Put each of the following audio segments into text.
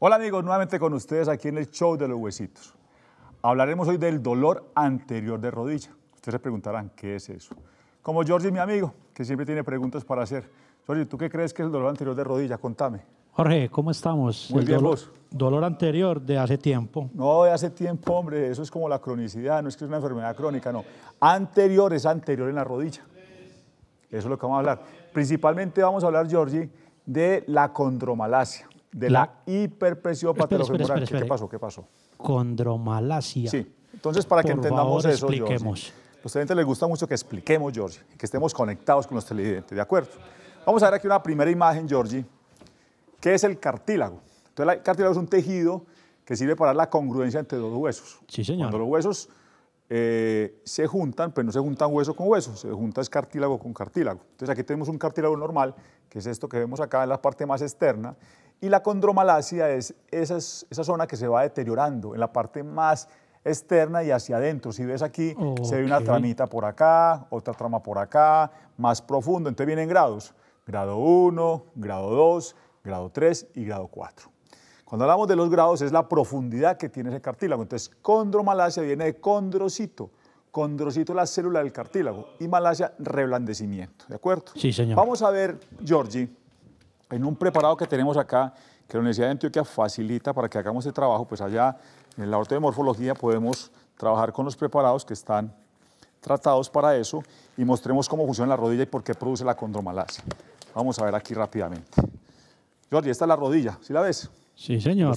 Hola amigos, nuevamente con ustedes aquí en el show de los huesitos. Hablaremos hoy del dolor anterior de rodilla. Ustedes se preguntarán, ¿qué es eso? Como Jorge, mi amigo, que siempre tiene preguntas para hacer. Jorge, ¿tú qué crees que es el dolor anterior de rodilla? Contame. Jorge, ¿cómo estamos? Muy bien, dolor, dolor anterior de hace tiempo. No, de hace tiempo, hombre, eso es como la cronicidad, no es que es una enfermedad crónica, no. Anterior es anterior en la rodilla. Eso es lo que vamos a hablar. Principalmente vamos a hablar, Jorge, de la condromalacia de la, hiperpresión hiperpresiopatía ¿Qué, pasó? ¿Qué pasó? Condromalacia. Sí. Entonces, para que entendamos eso, expliquemos. los televidentes les gusta mucho que expliquemos, y que estemos conectados con los televidentes, ¿de acuerdo? Vamos a ver aquí una primera imagen, Georgie, que es el cartílago. Entonces, el cartílago es un tejido que sirve para la congruencia entre dos huesos. Sí, señor. Cuando los huesos eh, se juntan, pero no se juntan hueso con hueso, se junta es cartílago con cartílago. Entonces, aquí tenemos un cartílago normal, que es esto que vemos acá en la parte más externa, y la condromalacia es esa, zona que se va deteriorando en la parte más externa y hacia adentro. Si ves aquí, se ve una tramita por acá, otra trama por acá, más profundo. Entonces vienen grados, grado 1, grado 2, grado 3 y grado 4. Cuando hablamos de los grados es la profundidad que tiene ese cartílago. Entonces, condromalacia viene de condrocito. Condrocito es la célula del cartílago y malasia, reblandecimiento. ¿De acuerdo? Sí, señor. Vamos a ver, Georgie en un preparado que tenemos acá, que la Universidad de Antioquia facilita para que hagamos este trabajo, pues allá en el laboratorio de morfología podemos trabajar con los preparados que están tratados para eso y mostremos cómo funciona la rodilla y por qué produce la condromalasia. Vamos a ver aquí rápidamente. Jordi, esta es la rodilla, ¿sí la ves? Sí, señor.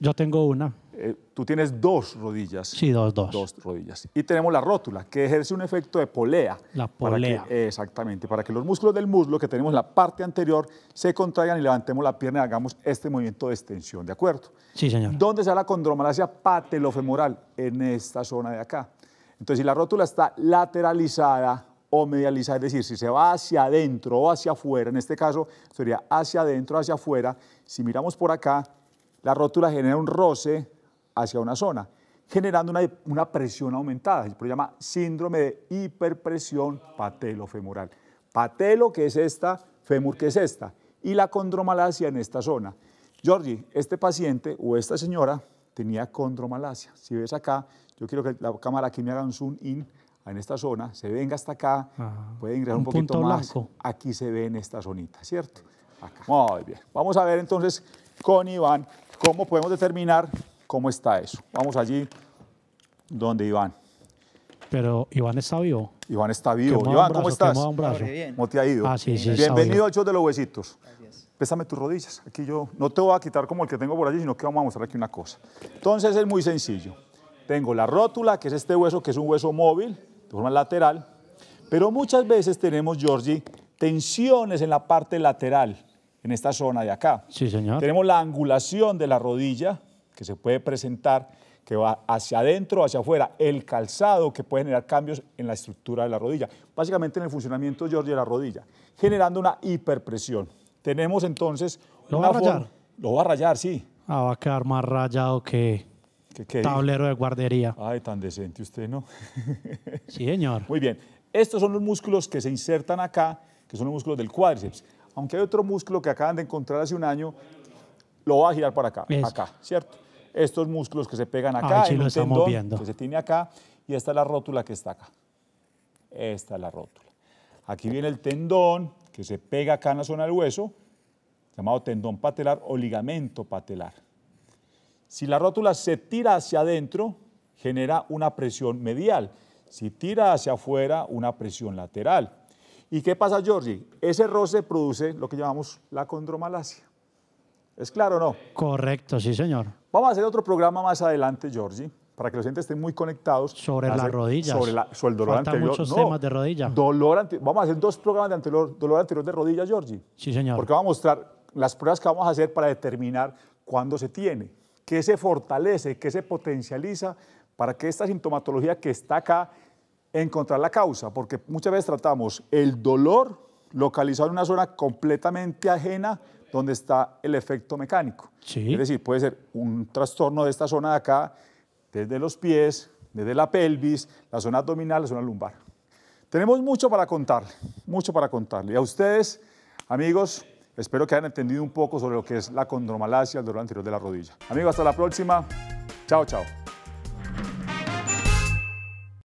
Yo, tengo una. Eh, tú tienes dos rodillas. Sí, dos, dos. Dos rodillas. Y tenemos la rótula, que ejerce un efecto de polea. La polea. exactamente, para que los músculos del muslo que tenemos la parte anterior se contraigan y levantemos la pierna y hagamos este movimiento de extensión, ¿de acuerdo? Sí, señor. ¿Dónde está la condromalacia patelofemoral? En esta zona de acá. Entonces, si la rótula está lateralizada o es decir, si se va hacia adentro o hacia afuera, en este caso sería hacia adentro, o hacia afuera, si miramos por acá, la rótula genera un roce hacia una zona, generando una, presión aumentada, se llama síndrome de hiperpresión patelofemoral. Patelo, que es esta, fémur, que es esta, y la condromalacia en esta zona. Georgie, este paciente o esta señora tenía condromalacia. Si ves acá, yo quiero que la cámara aquí me haga un zoom in en esta zona, se venga hasta acá, puede ingresar un, poquito más. Aquí se ve en esta zonita, ¿cierto? Muy bien. Vamos a ver entonces con Iván cómo podemos determinar cómo está eso. Vamos allí donde Iván. Pero Iván está vivo. Iván está vivo. Iván, ¿cómo estás? ¿Cómo te ha ido? Ah, Bienvenido al show de los huesitos. Gracias. Pésame tus rodillas. Aquí yo no te voy a quitar como el que tengo por allí, sino que vamos a mostrar aquí una cosa. Entonces es muy sencillo. Tengo la rótula, que es este hueso, que es un hueso móvil, de forma lateral, pero muchas veces tenemos, Georgie, tensiones en la parte lateral, en esta zona de acá. Sí, señor. Tenemos la angulación de la rodilla, que se puede presentar, que va hacia adentro, o hacia afuera, el calzado, que puede generar cambios en la estructura de la rodilla, básicamente en el funcionamiento, Georgie, de la rodilla, generando una hiperpresión. Tenemos entonces... ¿Lo va a rayar? Lo va a rayar, sí. Ah, va a quedar más rayado que... Tablero de guardería. Ay, tan decente usted, ¿no? sí, señor. Muy bien. Estos son los músculos que se insertan acá, que son los músculos del cuádriceps. Aunque hay otro músculo que acaban de encontrar hace un año, lo va a girar para acá, acá, ¿cierto? Estos músculos que se pegan acá, Ay, tendón que se tiene acá, y esta es la rótula que está acá. Esta es la rótula. Aquí viene el tendón que se pega acá en la zona del hueso, llamado tendón patelar o ligamento patelar. Si la rótula se tira hacia adentro, genera una presión medial. Si tira hacia afuera, una presión lateral. ¿Y qué pasa, Georgie? Ese roce produce lo que llamamos la condromalacia. ¿Es claro o no? Correcto, sí, señor. Vamos a hacer otro programa más adelante, Georgie, para que los gente estén muy conectados. Sobre las rodillas. Sobre, la, sobre el dolor anterior. muchos temas de rodillas. Dolor Vamos a hacer dos programas de dolor anterior de rodillas, Georgie. Sí, señor. Porque vamos a mostrar las pruebas que vamos a hacer para determinar cuándo se tiene que se fortalece? que se potencializa para que esta sintomatología que está acá encontrar la causa? Porque muchas veces tratamos el dolor localizado en una zona completamente ajena donde está el efecto mecánico. Es decir, puede ser un trastorno de esta zona de acá, desde los pies, desde la pelvis, la zona abdominal, la zona lumbar. Tenemos mucho para contarle, mucho para contarle. Y a ustedes, amigos, Espero que hayan entendido un poco sobre lo que es la condromalacia, el dolor anterior de la rodilla. Amigos, hasta la próxima. Chao, chao.